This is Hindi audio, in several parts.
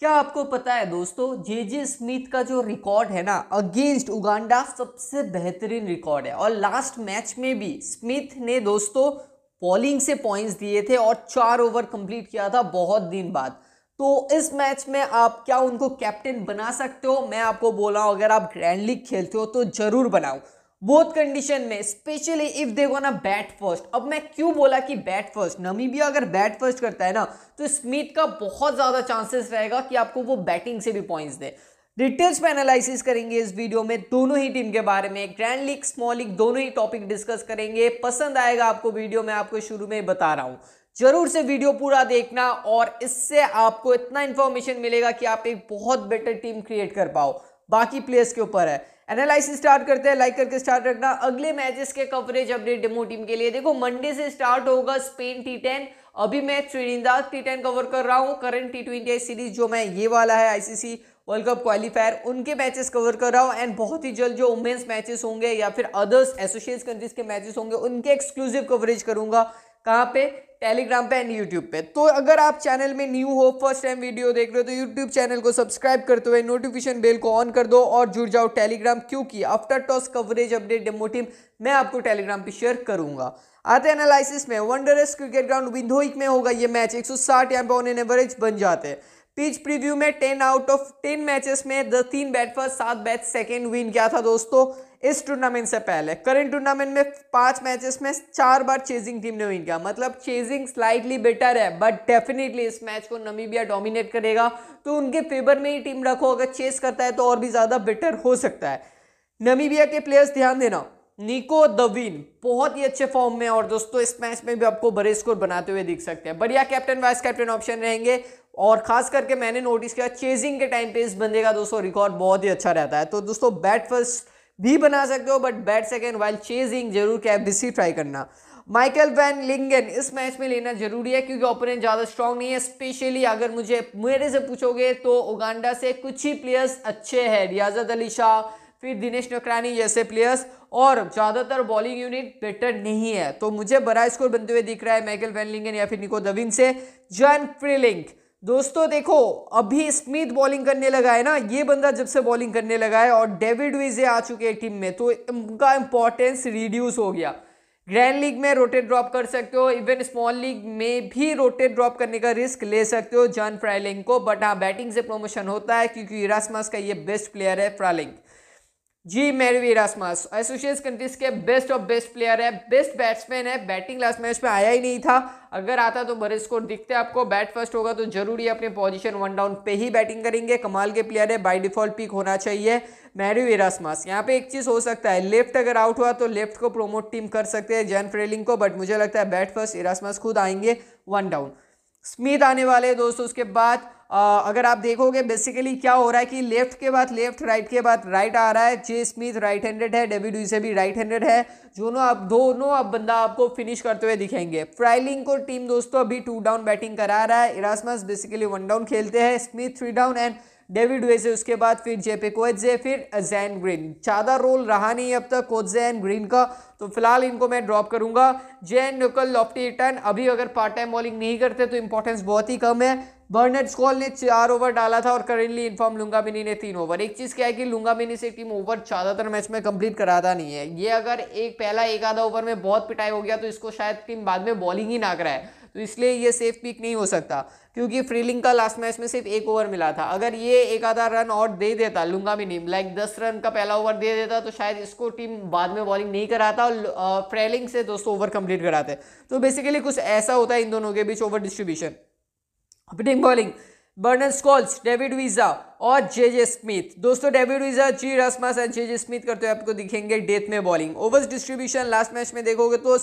क्या आपको पता है दोस्तों जे जे स्मिथ का जो रिकॉर्ड है ना अगेंस्ट उगांडा सबसे बेहतरीन रिकॉर्ड है और लास्ट मैच में भी स्मिथ ने दोस्तों बॉलिंग से पॉइंट्स दिए थे और चार ओवर कंप्लीट किया था बहुत दिन बाद तो इस मैच में आप क्या उनको कैप्टन बना सकते हो मैं आपको बोला हूँ अगर आप ग्रैंड लीग खेलते हो तो जरूर बनाओ बोथ कंडीशन में स्पेशली इफ देखो ना बैट फर्स्ट अब मैं क्यों बोला कि बैट फर्स्ट नमीबिया अगर बैट फर्स्ट करता है ना तो स्मिथ का बहुत ज़्यादा चांसेस रहेगा कि आपको वो बैटिंग से भी पॉइंट्स दे डिटेल्स में एनालिसिस करेंगे इस वीडियो में दोनों ही टीम के बारे में ग्रैंड लीग स्मॉल लीग दोनों ही टॉपिक डिस्कस करेंगे पसंद आएगा आपको वीडियो मैं आपको शुरू में बता रहा हूँ जरूर से वीडियो पूरा देखना और इससे आपको इतना इन्फॉर्मेशन मिलेगा कि आप एक बहुत बेटर टीम क्रिएट कर पाओ बाकी प्लेयर्स के ऊपर है एनालिसिस स्टार्ट करते हैं लाइक करके स्टार्ट रखना अगले मैचेस के कवरेज अपडेट डेमो टीम के लिए देखो मंडे से स्टार्ट होगा स्पेन टी टेन अभी मैं त्रिनिंदाज टी टेन कवर कर रहा हूँ करंट टी ट्वेंटी सीरीज जो मैं ये वाला है आईसीसी वर्ल्ड कप क्वालिफायर उनके मैचेस कवर कर रहा हूँ एंड बहुत ही जल्द जो वुमेन्स मैचेस होंगे या फिर अदर्स एसोसिएट कंट्रीज के मैचेस होंगे उनके एक्सक्लूसिव कवरेज करूंगा कहाँ पे टेलीग्राम पे एंड यूट्यूब पे तो अगर आप चैनल में न्यू हो फर्स्ट टाइम वीडियो देख रहे हो तो यूट्यूब चैनल को सब्सक्राइब करते हुए नोटिफिकेशन बेल को ऑन कर दो और जुड़ जाओ टेलीग्राम क्योंकि after toss coverage update demo team मैं आपको टेलीग्राम पे शेयर करूंगा आते एनालिसिस में वनडरस क्रिकेट ग्राउंड विंधोइक में होगा ये मैच एक सौ पे ऑन एन एवरेज बन जाते हैं पिच प्रीव्यू में ten out of ten matches में द तीन बैट पर सात बैट सेकेंड विन क्या था दोस्तों इस टूर्नामेंट से पहले करंट टूर्नामेंट में पांच मैचेस में चार बार चेजिंग टीम ने विन किया मतलब चेजिंग स्लाइटली बेटर है बट डेफिनेटली इस मैच को नमीबिया डोमिनेट करेगा तो उनके फेवर में ही टीम रखो अगर चेस करता है तो और भी ज़्यादा बेटर हो सकता है नमीबिया के प्लेयर्स ध्यान देना निको दवीन बहुत ही अच्छे फॉर्म में और दोस्तों इस मैच में भी आपको बड़े स्कोर बनाते हुए दिख सकते हैं बढ़िया कैप्टन वाइस कैप्टन ऑप्शन रहेंगे और खास करके मैंने नोटिस किया चेजिंग के टाइम पे इस बंदे का दोस्तों रिकॉर्ड बहुत ही अच्छा रहता है तो दोस्तों बैट फर्स्ट भी बना सकते हो but bat second while chasing जरूर कैबिसी ट्राई करना माइकल वैन लिंगन इस मैच में लेना जरूरी है क्योंकि ओपोनेंट ज़्यादा स्ट्रॉन्ग नहीं है स्पेशली अगर मुझे मेरे से पूछोगे तो उगांडा से कुछ ही प्लेयर्स अच्छे हैं रियाजत अली शाह फिर दिनेश नकरानी जैसे प्लेयर्स और ज़्यादातर बॉलिंग यूनिट बेटर नहीं है तो मुझे बड़ा स्कोर बनते हुए दिख रहा है माइकल वैन लिंगन या फिर निको दविन से जॉन फ्रीलिंग दोस्तों देखो अभी स्मिथ बॉलिंग करने लगा है ना ये बंदा जब से बॉलिंग करने लगा है और डेविड विजे आ चुके हैं टीम में तो उनका इंपॉर्टेंस रिड्यूस हो गया ग्रैंड लीग में रोटेट ड्रॉप कर सकते हो इवन स्मॉल लीग में भी रोटेट ड्रॉप करने का रिस्क ले सकते हो जॉन फ्रायलिंग को बट हाँ बैटिंग से प्रमोशन होता है क्योंकि इरासमस का ये बेस्ट प्लेयर है फ्रायलिंग जी मेरवी रासमास एसोसिएट कंट्रीज के बेस्ट ऑफ बेस्ट प्लेयर है बेस्ट बैट्समैन है बैटिंग लास्ट मैच में आया ही नहीं था अगर आता तो बड़े स्कोर दिखते आपको बैट फर्स्ट होगा तो जरूरी अपने पोजीशन वन डाउन पे ही बैटिंग करेंगे कमाल के प्लेयर है बाय डिफॉल्ट पिक होना चाहिए मैरी विरासमास यहाँ पे एक चीज़ हो सकता है लेफ्ट अगर आउट हुआ तो लेफ्ट को प्रोमोट टीम कर सकते हैं जैन फ्रेलिंग को बट मुझे लगता है बैट फर्स्ट इरासमास खुद आएंगे वन डाउन स्मिथ आने वाले दोस्तों उसके बाद आ, अगर आप देखोगे बेसिकली क्या हो रहा है कि लेफ्ट के बाद लेफ्ट राइट के बाद राइट आ रहा है जे स्मिथ राइट हैंडेड है डेविड से भी राइट हैंडेड है दोनों आप दोनों आप बंदा आपको फिनिश करते हुए दिखेंगे फ्राइलिंग को टीम दोस्तों अभी टू डाउन बैटिंग करा रहा है इरासमस बेसिकली वन डाउन खेलते हैं Smith three down and David Wiese उसके बाद फिर जेपे कोजे फिर जैन ग्रीन ज़्यादा रोल रहा नहीं अब तक कोजे एंड ग्रीन का तो फिलहाल इनको मैं ड्रॉप करूंगा जैन नुकल लॉफ्टी टर्न अभी अगर पार्ट टाइम बॉलिंग नहीं करते तो इंपॉर्टेंस बहुत ही कम है बर्नेट स्कॉल ने चार ओवर डाला था और करेंटली इन्फॉर्म लुंगा मिनी ने तीन ओवर एक चीज़ क्या है कि लुंगा मिनी से टीम ओवर ज़्यादातर मैच में कंप्लीट कराता नहीं है ये अगर एक पहला एक आधा ओवर में बहुत पिटाई हो गया तो इसको शायद टीम बाद में बॉलिंग ही ना कराए तो इसलिए ये सेफ पिक नहीं हो सकता क्योंकि फ्रीलिंग का लास्ट मैच में सिर्फ एक ओवर मिला था अगर ये एक आधा रन और दे देता लूंगा भी नहीं लाइक दस रन का पहला ओवर दे देता तो शायद इसको टीम बाद में बॉलिंग नहीं कराता और फ्रेलिंग से दोस्तों ओवर कंप्लीट कराते तो बेसिकली कुछ ऐसा होता है इन दोनों के बीच over distribution opening bowling Bernard Scholtz David Wiese और जे जे स्मिथ दोस्तों David Wiese G Erasmus and J J Smith करते हुए आपको दिखेंगे डेथ में bowling overs distribution last match में देखोगे तो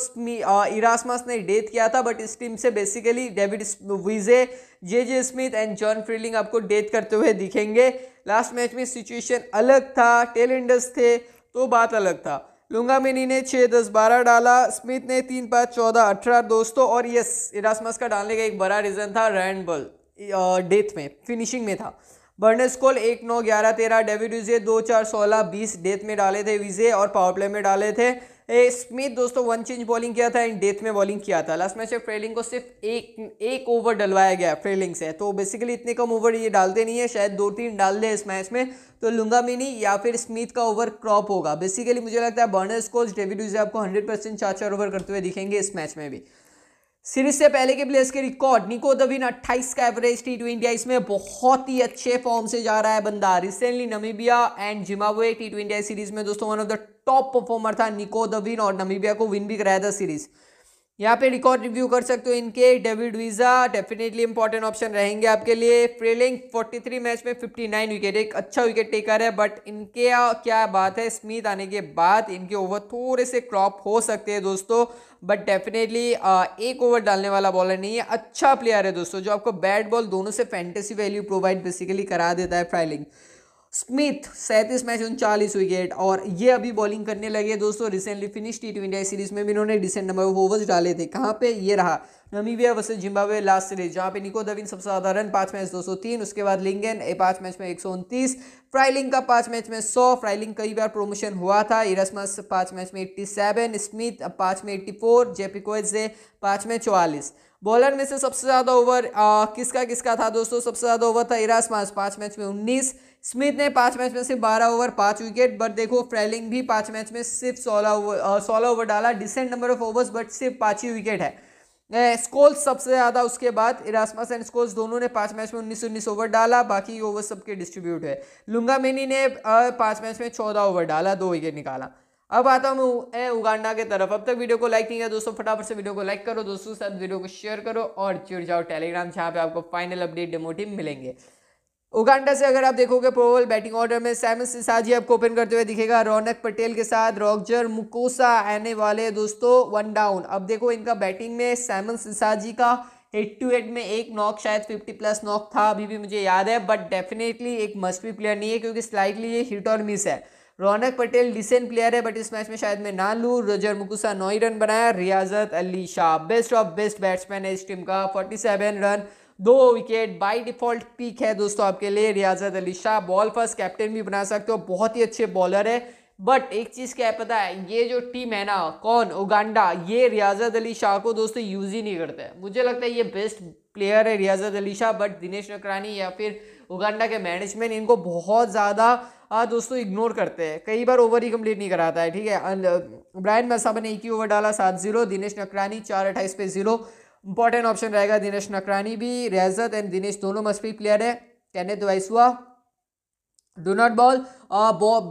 इरासमास e ने डेथ किया था बट इस टीम से basically David Wiese J J Smith and John Frylinck आपको डेथ करते हुए दिखेंगे लास्ट मैच में सिचुएशन अलग था टेलेंडर्स थे तो बात अलग था लुंगा मिनी ने छः दस बारह डाला स्मिथ ने तीन पाँच चौदह अठारह दोस्तों और यस इरासमस e का डालने का एक बड़ा रीज़न था रैंड बॉल डेथ में फिनिशिंग में था बर्नर्स कोल एक नौ ग्यारह तेरह डेविड विजे दो चार सोलह बीस डेथ में डाले थे विजे और पावर प्ले में डाले थे ए, स्मिथ दोस्तों वन चेंज बॉलिंग किया था एंड डेथ में बॉलिंग किया था लास्ट मैच में फ्रेलिंग को सिर्फ एक एक ओवर डलवाया गया फ्रेलिंग से तो बेसिकली इतने कम ओवर ये डालते नहीं है शायद दो तीन डाल दें इस मैच में तो लुंगा मिनी या फिर स्मिथ का ओवर क्रॉप होगा बेसिकली मुझे लगता है बर्नर्स स्कोर्स डेविड विजे आपको हंड्रेड परसेंट चार चार ओवर करते हुए दिखेंगे इस मैच में भी सीरीज से पहले के प्लेयर्स के रिकॉर्ड निको दबिन 28 का एवरेज टी ट्वेंटी इसमें बहुत ही अच्छे फॉर्म से जा रहा है बंदा recently Namibia and Zimbabwe T twenty series में दोस्तों one of the top performer था निको दबिन और नमीबिया को विन भी कराया था सीरीज यहाँ पे रिकॉर्ड रिव्यू कर सकते हो इनके David Wiese definitely important option रहेंगे आपके लिए फ्रेलिंग 43 मैच में 59 विकेट एक अच्छा विकेट टेकर है बट इनके क्या बात है स्मिथ आने के बाद इनके ओवर थोड़े से क्रॉप हो सकते हैं दोस्तों बट डेफिनेटली uh, एक ओवर डालने वाला बॉलर नहीं है अच्छा प्लेयर है दोस्तों जो आपको बैट बॉल दोनों से फैंटेसी वैल्यू प्रोवाइड बेसिकली करा देता है फ्राइलिंग स्मिथ सैंतीस मैच उनचालीस विकेट और ये अभी बॉलिंग करने लगे दोस्तों recently finish T twenty series में भी इन्होंने डिसेंट नंबर ऑफ ओवर्स डाले थे कहाँ पे ये रहा Namibia versus Zimbabwe last series जहाँ पे निको दविन सबसे ज्यादा रन पाँच मैच दो सौ तीन उसके बाद लिंगन ए पाँच मैच में एक सौ उनतीस फ्राइलिंग का पाँच मैच में सौ फ्राइलिंग कई बार प्रोमोशन हुआ था इरसमस पाँच मैच में एट्टी सेवन स्मिथ पाँच में एट्टी फोर जेपी कोएजे पाँच में चौवालीस बॉलर में से सबसे ज़्यादा ओवर किसका किसका था दोस्तों सबसे ज़्यादा ओवर था इरासमास पांच पाँच मैच में उन्नीस स्मिथ ने पाँच मैच में से बारह ओवर पाँच विकेट बट देखो फ्रेलिंग भी पाँच मैच में सिर्फ सोलह ओवर सोलह ओवर डाला decent number of overs but सिर्फ पाँच ही विकेट है स्कोल्स सबसे ज़्यादा उसके बाद इरासमस एंड स्कोल्स दोनों ने पाँच मैच में उन्नीस उन्नीस ओवर डाला बाकी ओवर सबके डिस्ट्रीब्यूट है लुंगा मेनी ने पाँच मैच में चौदह ओवर डाला दो विकेट निकाला अब आता हूँ उगांडा के तरफ अब तक वीडियो को लाइक नहीं किया दोस्तों फटाफट से वीडियो को लाइक करो दोस्तों के साथ वीडियो को शेयर करो और जुड़ जाओ टेलीग्राम जहाँ पे आपको फाइनल अपडेट डेमोटिव मिलेंगे उगांडा से अगर आप देखोगे प्रोबल बैटिंग ऑर्डर में सैमन ही आपको ओपन करते हुए दिखेगा रौनक पटेल के साथ रॉकजर मुकोसा आने वाले दोस्तों वन डाउन अब देखो इनका बैटिंग में सैमन सिसाजी का हेड टू हेड में एक नॉक शायद 50 प्लस नॉक था अभी भी मुझे याद है बट डेफिनेटली एक मस्ट भी प्लेयर नहीं है क्योंकि स्लाइटली ये हिट और मिस है रौनक पटेल डिसेंट प्लेयर है बट इस मैच में शायद मैं ना लूँ रोजर मुकुसा नौ रन बनाया Riazat Ali Shah best of best batsman है इस टीम का फोर्टी रन दो विकेट बाय डिफॉल्ट पीक है दोस्तों आपके लिए Riazat Ali Shah ball first captain भी बना सकते हो बहुत ही अच्छे बॉलर है बट एक चीज़ क्या है पता है ये जो टीम है ना कौन उगांडा ये रियाजत अली शाह को दोस्तों यूज़ ही नहीं करता है मुझे लगता है ये बेस्ट प्लेयर है रियाजत अली शाह बट दिनेश नकरानी या फिर उगांडा के मैनेजमेंट इनको बहुत ज़्यादा दोस्तों इग्नोर करते हैं कई बार ओवर ही कंप्लीट नहीं कराता है ठीक है ब्रायन मसाबा uh, ने एक ही ओवर डाला सात जीरो दिनेश नकरानी चार अट्ठाईस पे जीरो इंपॉर्टेंट ऑप्शन रहेगा दिनेश नकरानी भी रेजत एंड दिनेश दोनों मस्पीक प्लेयर है कहने तो हुआ डू नॉट बॉल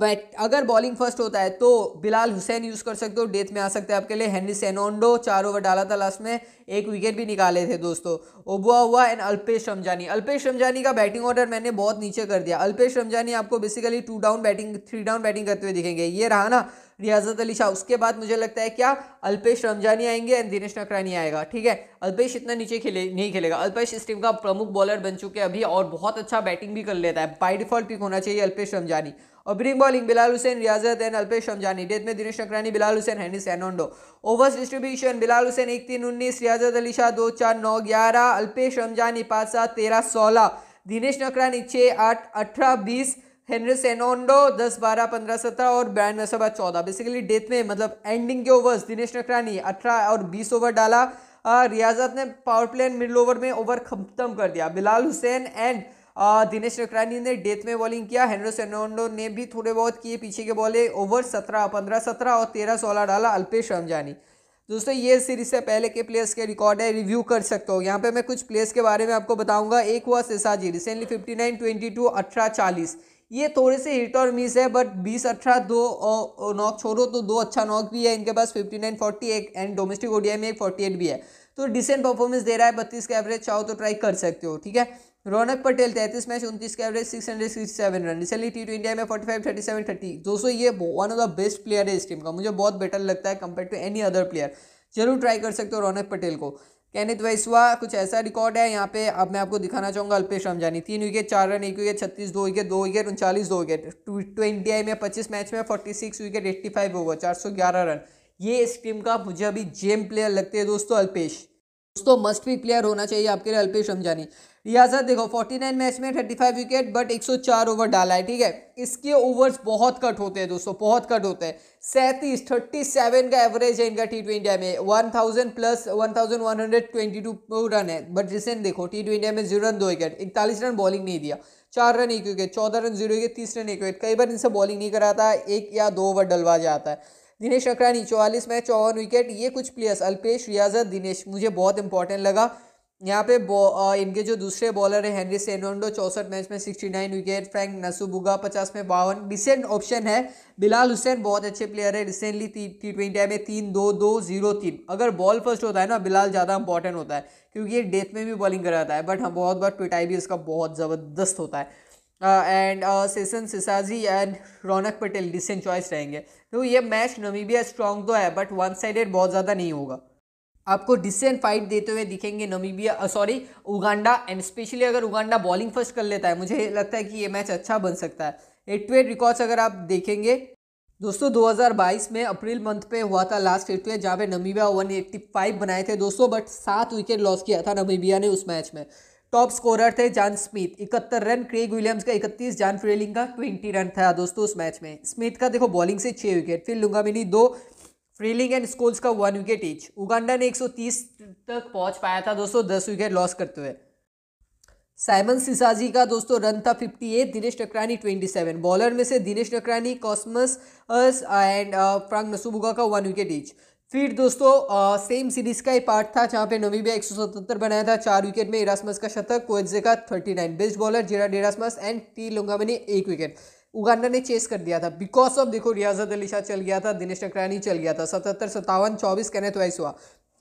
बैट अगर बॉलिंग फर्स्ट होता है तो बिलाल हुसैन यूज़ कर सकते हो डेथ में आ सकते हैं आपके लिए हैनी सेनोंडो चार ओवर डाला था लास्ट में एक विकेट भी निकाले थे दोस्तों ओबुआ हुआ एंड अल्पेश रमजानी अल्पेश रमजानी का बैटिंग ऑर्डर मैंने बहुत नीचे कर दिया अल्पेश रमजानी आपको basically two down batting three down batting करते हुए दिखेंगे ये रहा ना रियाजत अली शाह उसके बाद मुझे लगता है क्या अल्पेश रमजानी आएंगे एंड दिनेश नकरानी आएगा ठीक है अल्पेश इतना नीचे खेले नहीं खेलेगा अल्पेश इस टीम का प्रमुख बॉलर बन चुके हैं अभी और बहुत अच्छा बैटिंग भी कर लेता है बाई डिफॉल्ट पिक होना चाहिए Alpesh Ramjani opening bowling Bilal Hussain Riazat and Alpesh Ramjani death में Dinesh Nakrani Bilal Hussain Henry Ssenyondo overs distribution Bilal Hussain एक तीन उन्नीस रियाजत अली शाह दो चार नौ ग्यारह अल्पेश रमजानी पाँच सात तेरह सोलह दिनेश नकरानी छः आठ अठारह बीस हेनरी सेनोंडो दस बारह पंद्रह सत्रह और सौ बाद चौदह बेसिकली डेथ में मतलब एंडिंग के ओवर्स दिनेश नकरानी अठारह और बीस ओवर डाला रियाजत ने पावर प्लेन मिडल ओवर में ओवर खत्म कर दिया बिलाल हुसैन एंड दिनेश नकरानी ने डेथ में बॉलिंग किया हेनरो सेनोंडो ने भी थोड़े बहुत किए पीछे के बॉले ओवर सत्रह पंद्रह सत्रह और तेरह सोलह डाला अल्पेश रमजानी दोस्तों ये सीरीज से पहले के प्लेयर्स के रिकॉर्ड है रिव्यू कर सकते हो यहाँ पे मैं कुछ प्लेयर्स के बारे में आपको बताऊंगा एक हुआ Ssesazi recently fifty nine twenty two अठारह चालीस ये थोड़े से हिट और मिस है बट बीस अठारह दो नॉक छोड़ो तो दो अच्छा नॉक भी है इनके पास फिफ्टी नाइन फोर्टी एक एंड डोमेस्टिक ओडिया में एक फोर्टी एट भी है तो डिसेंट परफॉर्मेंस दे रहा है बत्तीस का एवरेज चाहो तो ट्राई कर सकते हो ठीक है रौनक पटेल तैंतीस मैच उनतीस का average six hundred sixty seven run recently T two India में forty five thirty seven thirty दोस्तों ये one of the best player है इस टीम का मुझे बहुत बेटर लगता है compare to any other player जरूर ट्राई कर सकते हो रौनक पटेल को कैनित वैसवा कुछ ऐसा रिकॉर्ड है यहाँ पे अब मैं आपको दिखाना चाहूँगा अल्पेश रमजानी तीन विकेट चार रन एक विकेट छत्तीस दो विकेट दो विकेट उनचालीस दो विकेट ट्वेंटी आई में पच्चीस मैच में forty six wicket eighty five over चार सौ ग्यारह रन ये इस टीम का मुझे अभी जेम प्लेयर लगते हैं दोस्तों अल्पेश दोस्तों मस्ट भी प्लेयर होना चाहिए आपके लिए अल्पेश रमजानी लिहाजा देखो 49 मैच में 35 विकेट बट 104 ओवर डाला है ठीक है इसके ओवर्स बहुत कट होते हैं दोस्तों बहुत कट होते हैं सैंतीस थर्टी सेवन का एवरेज है इनका टी इंडिया में one thousand plus one thousand one hundred twenty two run है बट रिसेंट देखो टी इंडिया में जीरो रन दो विकेट इकतालीस रन बॉलिंग नहीं दिया चार रन एक विकेट चौदह रन जीरो विकेट तीस रन एक विकेट कई बार इनसे बॉलिंग नहीं कराता एक या दो ओवर डलवा जाता है दिनेश अकरानी चौवालीस मैच चौवन विकेट ये कुछ प्लेयर्स अल्पेश रियाजत दिनेश मुझे बहुत इंपॉर्टेंट लगा यहाँ पे इनके जो दूसरे बॉलर हैं हेनरी सेनोंडो चौसठ मैच में sixty nine wicket Frank Nsubuga पचास में बावन डिसेंट ऑप्शन है बिलाल हुसैन बहुत अच्छे प्लेयर है रिसेंटली टी टी ट्वेंटी में तीन दो दो जीरो तीन अगर बॉल फर्स्ट होता है ना बिलाल ज़्यादा इंपॉर्टेंट होता है क्योंकि ये डेथ में भी बॉलिंग कराता है बट हम हाँ, बहुत बार ट्विटाई भी इसका बहुत ज़बरदस्त होता है एंड सेसन Ssesazi and Raunak Patel decent choice रहेंगे तो ये मैच नमीबिया स्ट्रॉन्ग तो है बट वन साइडेड बहुत ज़्यादा नहीं होगा आपको डिसेंट फाइट देते हुए दिखेंगे Namibia sorry Uganda and specially अगर उगांडा बॉलिंग फर्स्ट कर लेता है मुझे लगता है कि ये मैच अच्छा बन सकता है एट टू एट रिकॉर्ड्स अगर आप देखेंगे दोस्तों 2022 में अप्रैल मंथ पे हुआ था लास्ट एट जहाँ पे नमीबिया 185 बनाए थे दोस्तों बट सात विकेट लॉस किया था नमीबिया ने उस मैच में टॉप स्कोरर थे जॉन स्मिथ इकहत्तर रन क्रेग विलियम्स का इकतीस जॉन फ्रेलिंग का ट्वेंटी रन था दोस्तों उस मैच में स्मिथ का देखो बॉलिंग से छः विकेट फिर लुंगामिनी दो फ्रीलिंग एंड स्कोल्स का वन विकेट ईच उगांडा ने 130 तक पहुंच पाया था दोस्तों दस विकेट लॉस करते हुए साइमन सिसाजी का दोस्तों रन था 58 दिनेश नकरानी 27 बॉलर में से Dinesh Nakrani Cosmas and Frank Nsubuga का वन विकेट ईच फिर दोस्तों आ, सेम सीरीज का ही पार्ट था जहाँ पे नवीबिया एक बनाया था चार विकेट में इरासमस का शतक कोएजे का 39 बेस्ट बॉलर जेरा डेरासमस एंड टी लोंगामे ने एक विकेट उगांडा ने चेस कर दिया था बिकॉज ऑफ देखो रियाजत अली शाह चल गया था दिनेश नकरानी चल गया था सतहत्तर सत्तावन चौबीस कहने तो ऐसा हुआ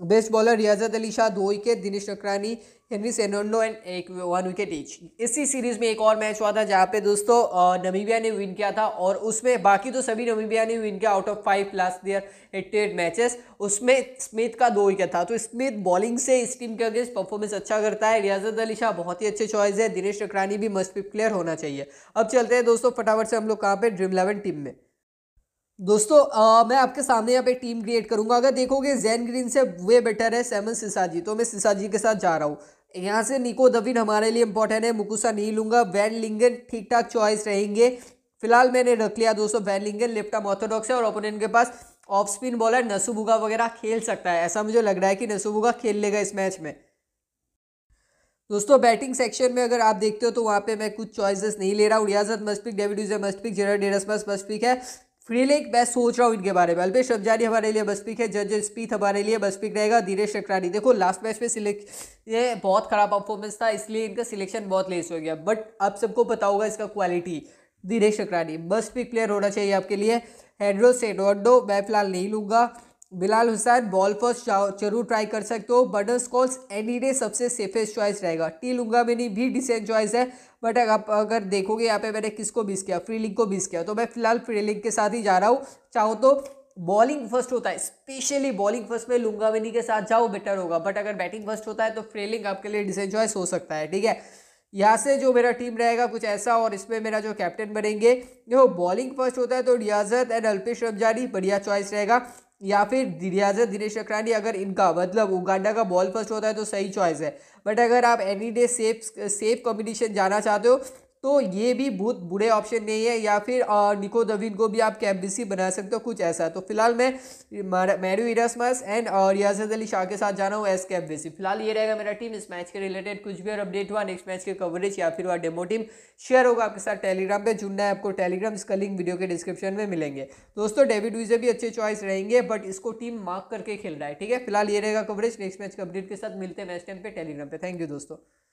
बेस्ट बॉलर रियाजत अली शाह दो wicket Dinesh Nakrani Henry Ssenyondo and एक वन विकेट ईच इसी सीरीज में एक और मैच हुआ था जहाँ पे दोस्तों नमीबिया ने विन किया था और उसमें बाकी तो सभी नमीबिया ने विन किया out of five last year eighty eight matches उसमें स्मिथ का दो विकेट था तो स्मिथ बॉलिंग से इस टीम के अगेंस्ट परफॉर्मेंस अच्छा करता है रियाजत अली शाह बहुत ही अच्छे चॉइस है दिनेश टकरानी भी मस्ट प्लेयर होना चाहिए अब चलते हैं दोस्तों फटाफट से हम लोग कहाँ पर ड्रीम इलेवन टीम में दोस्तों आ, मैं आपके सामने यहाँ पे टीम क्रिएट करूंगा अगर देखोगे जैन ग्रीन से वे बेटर है सेमन सिसाजी तो मैं सिसाजी के साथ जा रहा हूँ यहाँ से निको दविन हमारे लिए इंपॉर्टेंट है मुकुसा नहीं लूंगा वैन लिंगन ठीक ठाक चॉइस रहेंगे फिलहाल मैंने रख लिया दोस्तों van Lingen left arm orthodox है और ओपोनेंट के पास ऑफ स्पिन बॉलर नसुबुगा वगैरह खेल सकता है ऐसा मुझे लग रहा है कि नसुबुगा खेल लेगा इस मैच में दोस्तों बैटिंग सेक्शन में अगर आप देखते हो तो वहाँ पे मैं कुछ चॉइसेस नहीं ले रहा हूँ Riazat must David Wiese must pick डेरस है फ्रीलेक मैं सोच रहा हूँ इनके बारे में अल्पेश रमजानी हमारे लिए बस है जज स्पीथ हमारे लिए बस्पिक रहेगा धीरेश शक्रानी देखो लास्ट मैच में सिलेक्ट ये बहुत ख़राब परफॉर्मेंस था इसलिए इनका सिलेक्शन बहुत लेस हो गया बट आप सबको पता होगा इसका क्वालिटी धीरेश शक्रानी बस पिक प्लेयर होना चाहिए आपके लिए हेड्रो सेडोडो मैं फिलहाल नहीं लूँगा बिलाल हुसैन बॉल पर जरूर ट्राई कर सकते हो बटर स्कॉच एनी डे सबसे सेफेस्ट चॉइस रहेगा टी लुंगा मेनी भी डिसेंट चॉइस है बट आप अगर देखोगे यहाँ पे मैंने किसको मिस किया फ्री को मिस किया तो मैं फिलहाल फ्री के साथ ही जा रहा हूँ चाहो तो बॉलिंग फर्स्ट होता है स्पेशली बॉलिंग फर्स्ट में लुंगा मेनी के साथ जाओ बेटर होगा बट अगर बैटिंग फर्स्ट होता है तो फ्रीलिंग आपके लिए चॉइस हो सकता है ठीक है यहाँ से जो मेरा टीम रहेगा कुछ ऐसा और इसमें मेरा जो कैप्टन बनेंगे देखो बॉलिंग फर्स्ट होता है तो रियाजत एंड अल्पेश रमजानी बढ़िया चॉइस रहेगा या फिर रियाजत दिनेश अकरानी अगर इनका मतलब उगांडा का बॉल फर्स्ट होता है तो सही चॉइस है बट अगर आप any day safe safe combination जाना चाहते हो तो ये भी बहुत बुरे ऑप्शन नहीं है या फिर निको दविन को भी आप कैम्बिसी बना सकते हो कुछ ऐसा तो फिलहाल मैं मैरू इरासमस एंड रियाज अली शाह के साथ जाना हूँ एस कैम्बिसी फिलहाल ये रहेगा मेरा टीम इस मैच के रिलेटेड कुछ भी और अपडेट हुआ नेक्स्ट मैच के कवरेज या फिर वह डेमो टीम शेयर होगा आपके साथ टेलीग्राम पर जुड़ना है आपको टेलीग्राम इसका लिंक वीडियो के डिस्क्रिप्शन में मिलेंगे दोस्तों डेविड विजे भी अच्छे चॉइस रहेंगे बट इसको टीम मार्क करके खेल रहा है ठीक है फिलहाल ये रहेगा कवरेज नेक्स्ट मैच के अपडेट के साथ मिलते हैं मैच टाइम पे टेलीग्राम पे थैंक यू दोस्तों